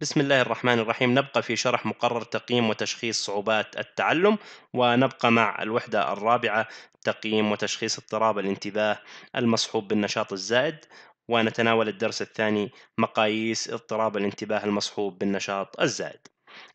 بسم الله الرحمن الرحيم نبقى في شرح مقرر تقييم وتشخيص صعوبات التعلم ونبقى مع الوحدة الرابعة تقييم وتشخيص اضطراب الانتباه المصحوب بالنشاط الزائد ونتناول الدرس الثاني مقاييس اضطراب الانتباه المصحوب بالنشاط الزائد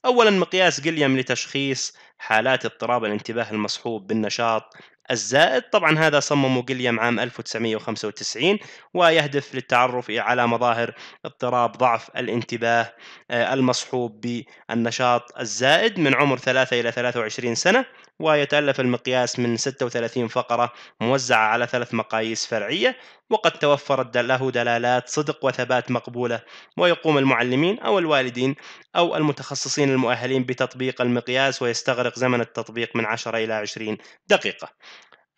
أولا مقياس جليام لتشخيص حالات اضطراب الانتباه المصحوب بالنشاط الزائد طبعا هذا صممه جيليام عام 1995 ويهدف للتعرف على مظاهر اضطراب ضعف الانتباه آه، المصحوب بالنشاط الزائد من عمر 3 إلى 23 سنة ويتألف المقياس من 36 فقرة موزعة على ثلاث مقاييس فرعية وقد توفرت له دلالات صدق وثبات مقبولة ويقوم المعلمين أو الوالدين أو المتخصصين المؤهلين بتطبيق المقياس ويستغرق زمن التطبيق من 10 إلى 20 دقيقة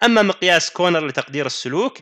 اما مقياس كونر لتقدير السلوك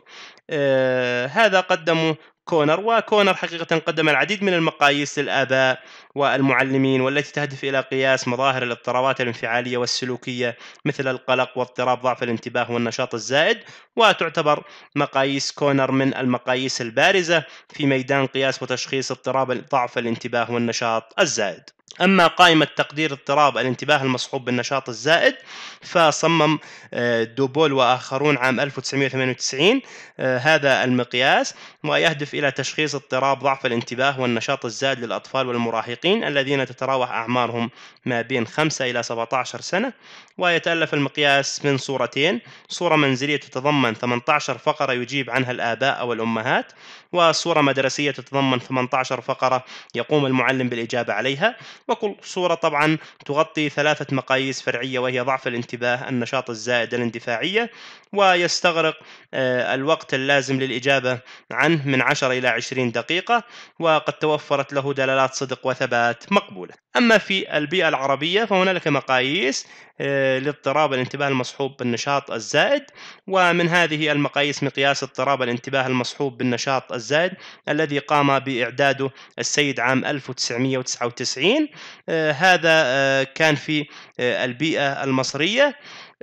آه، هذا قدمه كونر وكونر حقيقة قدم العديد من المقاييس للآباء والمعلمين والتي تهدف إلى قياس مظاهر الاضطرابات الانفعالية والسلوكية مثل القلق واضطراب ضعف الانتباه والنشاط الزائد وتعتبر مقاييس كونر من المقاييس البارزة في ميدان قياس وتشخيص اضطراب ضعف الانتباه والنشاط الزائد أما قائمة تقدير اضطراب الانتباه المصحوب بالنشاط الزائد فصمم آه، دوبول وآخرون عام 1998 آه، هذا المقياس ويهدف إلى تشخيص اضطراب ضعف الانتباه والنشاط الزائد للأطفال والمراهقين الذين تتراوح أعمارهم ما بين 5 إلى 17 سنة ويتألف المقياس من صورتين صورة منزلية تتضمن 18 فقرة يجيب عنها الآباء أو الأمهات وصورة مدرسية تتضمن 18 فقرة يقوم المعلم بالإجابة عليها وكل صورة طبعا تغطي ثلاثة مقاييس فرعية وهي ضعف الانتباه النشاط الزائد الاندفاعية ويستغرق آه، الوقت اللازم للإجابة عنه من 10 إلى 20 دقيقة وقد توفرت له دلالات صدق وثبات مقبولة أما في البيئة العربية فهنالك مقاييس آه، لاضطراب الانتباه المصحوب بالنشاط الزائد ومن هذه المقاييس مقياس اضطراب الانتباه المصحوب بالنشاط الزائد الذي قام بإعداده السيد عام 1999 آه، هذا آه، كان في آه، البيئة المصرية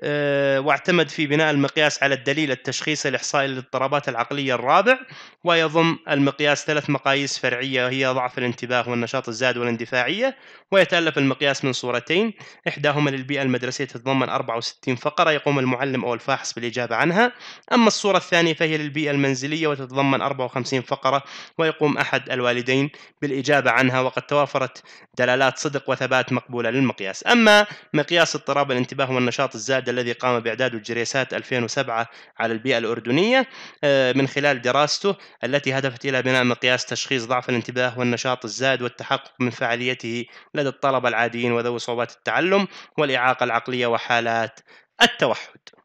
آه، واعتمد في بناء المقياس على الدليل التشخيصي الإحصائي للاضطرابات العقلية الرابع ويضم المقياس ثلاث مقاييس فرعية هي ضعف الانتباه والنشاط الزاد والاندفاعية ويتألف المقياس من صورتين إحداهما للبيئة المدرسية تتضمن 64 فقرة يقوم المعلم أو الفاحص بالإجابة عنها أما الصورة الثانية فهي للبيئة المنزلية وتتضمن 54 فقرة ويقوم أحد الوالدين بالإجابة عنها وقد توافرت دلالات صدق وثبات مقبولة للمقياس أما مقياس اضطراب الانتباه والنشاط الزاد الاتحاد الذي قام بإعداد الجريسات 2007 على البيئة الأردنية آه، من خلال دراسته التي هدفت إلى بناء مقياس تشخيص ضعف الانتباه والنشاط الزاد والتحقق من فعاليته لدى الطلبة العاديين وذوي صعوبات التعلم والإعاقة العقلية وحالات التوحد